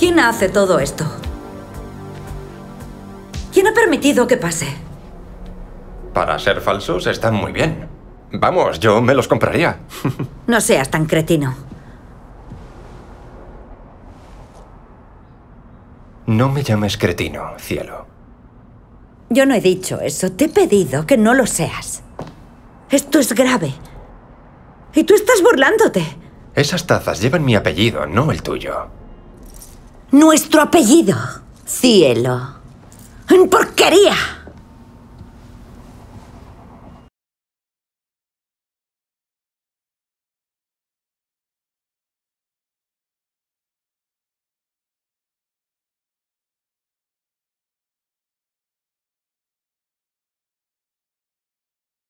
¿Quién hace todo esto? ¿Quién ha permitido que pase? Para ser falsos están muy bien. Vamos, yo me los compraría. no seas tan cretino. No me llames cretino, cielo. Yo no he dicho eso. Te he pedido que no lo seas. Esto es grave. Y tú estás burlándote. Esas tazas llevan mi apellido, no el tuyo nuestro apellido, cielo. ¡En porquería!